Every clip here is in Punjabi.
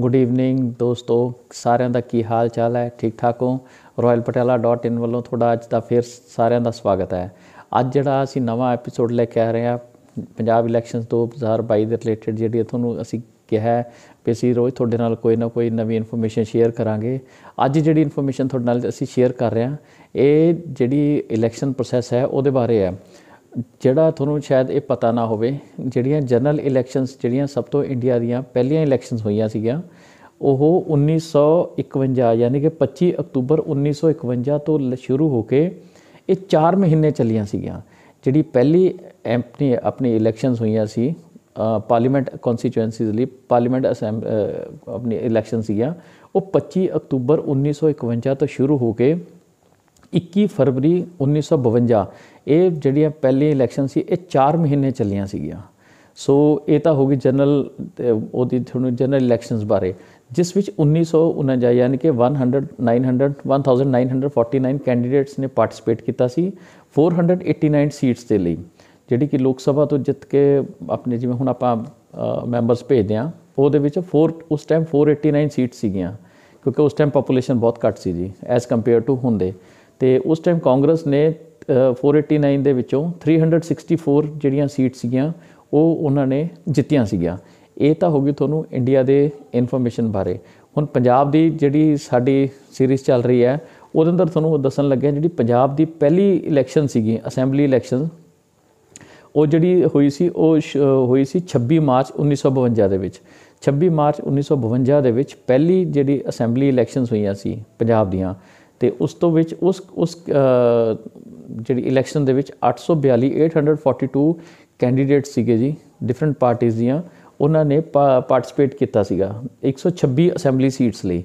ਗੁੱਡ ਈਵਨਿੰਗ ਦੋਸਤੋ ਸਾਰਿਆਂ ਦਾ ਕੀ ਹਾਲ ਚਾਲ ਹੈ ਠੀਕ ਠਾਕ ਹੋ royalpatela.in ਵੱਲੋਂ ਤੁਹਾਡਾ ਅੱਜ ਦਾ ਫੇਰ ਸਾਰਿਆਂ ਦਾ ਸਵਾਗਤ ਹੈ ਅੱਜ ਜਿਹੜਾ ਅਸੀਂ ਨਵਾਂ ਐਪੀਸੋਡ ਲੈ ਕੇ ਆ ਰਹੇ ਹਾਂ ਪੰਜਾਬ ਇਲੈਕਸ਼ਨਸ 2022 ਦੇ ਰਿਲੇਟਡ ਜਿਹੜੀ ਤੁਹਾਨੂੰ ਅਸੀਂ ਕਿਹਾ ਵੀ ਅਸੀਂ ਰੋਜ਼ ਤੁਹਾਡੇ ਨਾਲ ਕੋਈ ਨਾ ਕੋਈ ਨਵੀਂ ਇਨਫੋਰਮੇਸ਼ਨ ਸ਼ੇਅਰ ਕਰਾਂਗੇ ਅੱਜ ਜਿਹੜੀ ਇਨਫੋਰਮੇਸ਼ਨ ਤੁਹਾਡੇ ਨਾਲ ਅਸੀਂ ਸ਼ੇਅਰ ਕਰ ਰਹੇ ਹਾਂ ਇਹ ਜਿਹੜੀ ਇਲੈਕਸ਼ਨ ਪ੍ਰੋਸੈਸ ਹੈ ਉਹਦੇ ਬਾਰੇ ਹੈ ਜਿਹੜਾ ਤੁਹਾਨੂੰ ਸ਼ਾਇਦ ਇਹ ਪਤਾ ਨਾ ਹੋਵੇ ਜਿਹੜੀਆਂ ਜਨਰਲ ਇਲੈਕਸ਼ਨਸ ਜਿਹੜੀਆਂ ਸਭ ਤੋਂ ਇੰਡੀਆ ਦੀਆਂ ਪਹਿਲੀਆਂ ਇਲੈਕਸ਼ਨਸ ਹੋਈਆਂ ਸੀਗੀਆਂ ਉਹ 1951 ਯਾਨੀ ਕਿ 25 ਅਕਤੂਬਰ 1951 ਤੋਂ ਸ਼ੁਰੂ ਹੋ ਕੇ ਇਹ 4 ਮਹੀਨੇ ਚੱਲੀਆਂ ਸੀਗੀਆਂ ਜਿਹੜੀ ਪਹਿਲੀ ਐਮਪੀ ਆਪਣੀ ਇਲੈਕਸ਼ਨਸ ਹੋਈਆਂ ਸੀ ਪਾਰਲੀਮੈਂਟ ਕਨਸਟੀਚੁਐਂਸੀਜ਼ ਲਈ ਪਾਰਲੀਮੈਂਟ ਆਪਣੀ ਇਲੈਕਸ਼ਨ ਸੀਗੀਆਂ ਉਹ 25 ਅਕਤੂਬਰ 1951 ਤੋਂ ਸ਼ੁਰੂ ਹੋ ਕੇ 21 ਫਰਵਰੀ 1952 ਇਹ ਜਿਹੜੀਆਂ ਪਹਿਲੀ ਇਲੈਕਸ਼ਨ ਸੀ ਇਹ 4 ਮਹੀਨੇ ਚੱਲੀਆਂ ਸੀਗੀਆਂ ਸੋ ਇਹ ਤਾਂ ਹੋ ਗਈ ਜਨਰਲ ਉਹਦੀ ਤੁਹਾਨੂੰ ਜਨਰਲ ਇਲੈਕਸ਼ਨਸ ਬਾਰੇ ਜਿਸ ਵਿੱਚ 1949 ਯਾਨੀ ਕਿ 100 900 1949 ਕੈਂਡੀਡੇਟਸ ਨੇ ਪਾਰਟਿਸਿਪੇਟ ਕੀਤਾ ਸੀ 489 ਸੀਟਸ ਦੇ ਲਈ ਜਿਹੜੀ ਕਿ ਲੋਕ ਸਭਾ ਤੋਂ ਜਿੱਤ ਕੇ ਆਪਣੇ ਜਿਵੇਂ ਹੁਣ ਆਪਾਂ ਮੈਂਬਰਸ ਭੇਜਦੇ ਆ ਉਹਦੇ ਵਿੱਚ 4 ਉਸ ਟਾਈਮ 489 ਸੀਟ ਸੀਗੀਆਂ ਕਿਉਂਕਿ ਉਸ ਟਾਈਮ ਪੋਪੂਲੇਸ਼ਨ ਬਹੁਤ ਘੱਟ ਸੀ ਜੀ ਐਸ ਕੰਪੇਅਰ ਟੂ ਹੁੰਦੇ ਤੇ ਉਸ ਟਾਈਮ ਕਾਂਗਰਸ ਨੇ 489 ਦੇ ਵਿੱਚੋਂ 364 ਜਿਹੜੀਆਂ ਸੀਟ ਸੀਗੀਆਂ ਉਹ ਉਹਨਾਂ ਨੇ ਜਿੱਤੀਆਂ ਸੀਗੀਆਂ ਇਹ ਤਾਂ ਹੋ ਗਈ ਤੁਹਾਨੂੰ ਇੰਡੀਆ ਦੇ ਇਨਫੋਰਮੇਸ਼ਨ ਬਾਰੇ ਹੁਣ ਪੰਜਾਬ ਦੀ ਜਿਹੜੀ ਸਾਡੀ ਸੀਰੀਜ਼ ਚੱਲ ਰਹੀ ਹੈ ਉਹਦੇ ਅੰਦਰ ਤੁਹਾਨੂੰ ਦੱਸਣ ਲੱਗਿਆ ਜਿਹੜੀ ਪੰਜਾਬ ਦੀ ਪਹਿਲੀ ਇਲੈਕਸ਼ਨ ਸੀਗੀ ਅਸੈਂਬਲੀ ਇਲੈਕਸ਼ਨ ਉਹ ਜਿਹੜੀ ਹੋਈ ਸੀ ਉਹ ਹੋਈ ਸੀ 26 ਮਾਰਚ 1952 ਦੇ ਵਿੱਚ 26 ਮਾਰਚ 1952 ਦੇ ਵਿੱਚ ਪਹਿਲੀ ਜਿਹੜੀ ਅਸੈਂਬਲੀ ਇਲੈਕਸ਼ਨਸ ਹੋਈਆਂ ਸੀ ਪੰਜਾਬ ਦੀਆਂ ਤੇ ਉਸ ਤੋਂ ਵਿੱਚ ਉਸ ਉਸ ਜਿਹੜੀ ਇਲੈਕਸ਼ਨ ਦੇ ਵਿੱਚ 842 842 ਕੈਂਡੀਡੇਟ ਸੀਗੇ ਜੀ ਡਿਫਰੈਂਟ ਪਾਰਟੀਆਂ ਦੀਆਂ ਉਹਨਾਂ ਨੇ ਪਾਰਟਿਸਿਪੇਟ ਕੀਤਾ ਸੀਗਾ 126 ਅਸੈਂਬਲੀ ਸੀਟਸ ਲਈ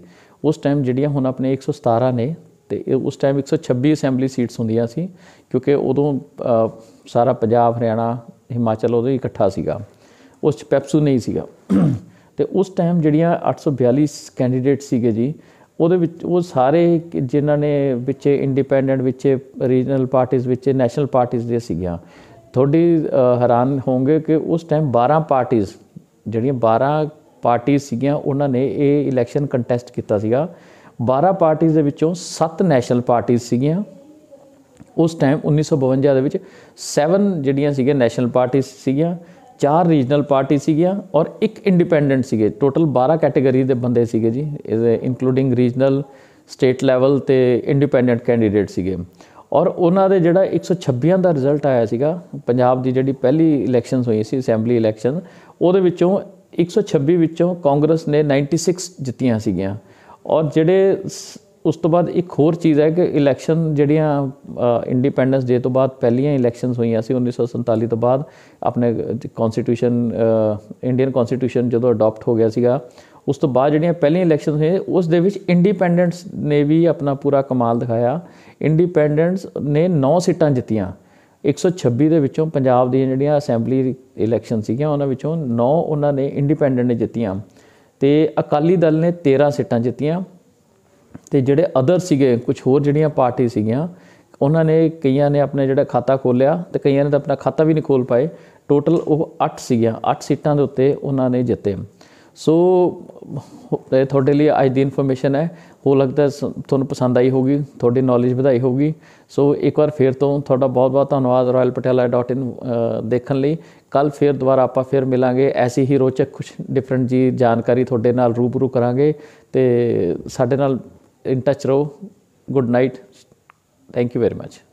ਉਸ ਟਾਈਮ ਜਿਹੜੀਆਂ ਹੁਣ ਆਪਣੇ 117 ਨੇ ਤੇ ਉਸ ਟਾਈਮ 126 ਅਸੈਂਬਲੀ ਸੀਟਸ ਹੁੰਦੀਆਂ ਸੀ ਕਿਉਂਕਿ ਉਦੋਂ ਸਾਰਾ ਪੰਜਾਬ ਹਰਿਆਣਾ ਹਿਮਾਚਲ ਉਦੋਂ ਇਕੱਠਾ ਸੀਗਾ ਉਸ ਚ ਪੈਪਸੂ ਨਹੀਂ ਸੀਗਾ ਤੇ ਉਸ ਟਾਈਮ ਜਿਹੜੀਆਂ 842 ਕੈਂਡੀਡੇਟ ਸੀਗੇ ਜੀ ਉਹਦੇ ਵਿੱਚ ਉਹ ਸਾਰੇ ਜਿਨ੍ਹਾਂ ਨੇ ਵਿੱਚੇ ਇੰਡੀਪੈਂਡੈਂਟ ਵਿੱਚੇ ਰੀਜਨਲ ਪਾਰਟੀਆਂ ਵਿੱਚੇ ਨੈਸ਼ਨਲ ਪਾਰਟੀਆਂ ਦੇ ਸੀਗੀਆਂ ਥੋੜੀ ਹੈਰਾਨ ਹੋਵੋਗੇ ਕਿ ਉਸ ਟਾਈਮ 12 ਪਾਰਟੀਆਂ ਜਿਹੜੀਆਂ 12 ਪਾਰਟੀਆਂ ਸੀਗੀਆਂ ਉਹਨਾਂ ਨੇ ਇਹ ਇਲੈਕਸ਼ਨ ਕੰਟੈਸਟ ਕੀਤਾ ਸੀਗਾ 12 ਪਾਰਟੀਆਂ ਦੇ ਵਿੱਚੋਂ 7 ਨੈਸ਼ਨਲ ਪਾਰਟੀਆਂ ਸੀਗੀਆਂ ਉਸ ਟਾਈਮ 1952 ਦੇ ਵਿੱਚ 7 ਜਿਹੜੀਆਂ ਸੀਗੀਆਂ ਨੈਸ਼ਨਲ ਪਾਰਟੀਆਂ ਸੀਗੀਆਂ ਚਾਰ ਰੀਜਨਲ ਪਾਰਟੀ ਸੀਗੀਆਂ ਔਰ ਇੱਕ ਇੰਡੀਪੈਂਡੈਂਟ ਸੀਗੇ ਟੋਟਲ 12 ਕੈਟਾਗਰੀ ਦੇ ਬੰਦੇ ਸੀਗੇ ਜੀ ਇਨਕਲੂਡਿੰਗ ਰੀਜਨਲ ਸਟੇਟ ਲੈਵਲ ਤੇ ਇੰਡੀਪੈਂਡੈਂਟ ਕੈਂਡੀਡੇਟ ਸੀਗੇ ਔਰ ਉਹਨਾਂ ਦੇ ਜਿਹੜਾ 126 ਦਾ ਰਿਜ਼ਲਟ ਆਇਆ ਸੀਗਾ ਪੰਜਾਬ ਦੀ ਜਿਹੜੀ ਪਹਿਲੀ ਇਲੈਕਸ਼ਨਸ ਹੋਈ ਸੀ ਅਸੈਂਬਲੀ ਇਲੈਕਸ਼ਨ ਉਹਦੇ ਵਿੱਚੋਂ 126 ਵਿੱਚੋਂ ਕਾਂਗਰਸ ਨੇ 96 ਜਿੱਤੀਆਂ ਸੀਗੀਆਂ ਔਰ ਜਿਹੜੇ ਉਸ ਤੋਂ ਬਾਅਦ ਇੱਕ ਹੋਰ ਚੀਜ਼ ਹੈ ਕਿ ਇਲੈਕਸ਼ਨ ਜਿਹੜੀਆਂ ਇੰਡੀਪੈਂਡੈਂਸ ਡੇ ਤੋਂ ਬਾਅਦ ਪਹਿਲੀਆਂ ਇਲੈਕਸ਼ਨਸ ਹੋਈਆਂ ਸੀ 1947 ਤੋਂ ਬਾਅਦ ਆਪਣੇ ਕਨਸਟੀਟਿਊਸ਼ਨ ਇੰਡੀਅਨ ਕਨਸਟੀਟਿਊਸ਼ਨ ਜਦੋਂ ਅਡਾਪਟ ਹੋ ਗਿਆ ਸੀਗਾ ਉਸ ਤੋਂ ਬਾਅਦ ਜਿਹੜੀਆਂ ਪਹਿਲੀਆਂ ਇਲੈਕਸ਼ਨਸ ਹੋਈਆਂ ਉਸ ਦੇ ਵਿੱਚ ਇੰਡੀਪੈਂਡੈਂਟਸ ਨੇ ਵੀ ਆਪਣਾ ਪੂਰਾ ਕਮਾਲ ਦਿਖਾਇਆ ਇੰਡੀਪੈਂਡੈਂਟਸ ਨੇ 9 ਸੀਟਾਂ ਜਿੱਤੀਆਂ 126 ਦੇ ਵਿੱਚੋਂ ਪੰਜਾਬ ਦੀਆਂ ਜਿਹੜੀਆਂ ਅਸੈਂਬਲੀ ਇਲੈਕਸ਼ਨ ਸੀਗੀਆਂ ਉਹਨਾਂ ਵਿੱਚੋਂ 9 ਉਹਨਾਂ ਨੇ ਇੰਡੀਪੈਂਡੈਂਟ ਨੇ ਜਿੱਤੀਆਂ ਤੇ ਅਕਾਲੀ ਦਲ ਨੇ 13 ਸੀਟਾਂ ਜਿੱਤੀਆਂ ਤੇ ਜਿਹੜੇ ਅਦਰ ਸੀਗੇ ਕੁਝ ਹੋਰ ਜਿਹੜੀਆਂ ਪਾਰਟੀ ਸੀਗੀਆਂ ਉਹਨਾਂ ਨੇ ਕਈਆਂ ਨੇ ਆਪਣੇ ਜਿਹੜਾ ਖਾਤਾ ਖੋਲਿਆ ਤੇ ਕਈਆਂ ਨੇ ਤਾਂ ਆਪਣਾ ਖਾਤਾ ਵੀ ਨਹੀਂ ਖੋਲ ਪਾਏ ਟੋਟਲ ਉਹ 8 ਸੀਗੀਆਂ 8 ਸੀਟਾਂ ਦੇ ਉੱਤੇ ਉਹਨਾਂ ਨੇ ਜਿੱਤੇ ਸੋ ਤੁਹਾਡੇ ਲਈ ਅੱਜ ਦੀ ਇਨਫੋਰਮੇਸ਼ਨ ਹੈ ਹੋ ਲੱਗਦਾ ਤੁਹਾਨੂੰ ਪਸੰਦ ਆਈ ਹੋਗੀ ਤੁਹਾਡੀ ਨੌਲੇਜ ਵਧਾਈ ਹੋਗੀ ਸੋ ਇੱਕ ਵਾਰ ਫੇਰ ਤੋਂ ਤੁਹਾਡਾ ਬਹੁਤ-ਬਹੁਤ ਧੰਨਵਾਦ royalpatela.in ਦੇਖਣ ਲਈ ਕੱਲ ਫੇਰ ਦੁਬਾਰਾ ਆਪਾਂ ਫੇਰ ਮਿਲਾਂਗੇ ਐਸੀ ਹੀ ਰੋਚਕ ਕੁਝ ਡਿਫਰੈਂਟ ਜੀ ਜਾਣਕਾਰੀ ਤੁਹਾਡੇ ਨਾਲ ਰੂਬਰੂ ਕਰਾਂਗੇ ਤੇ ਸਾਡੇ ਨਾਲ in touch row. Good night. Thank you very much.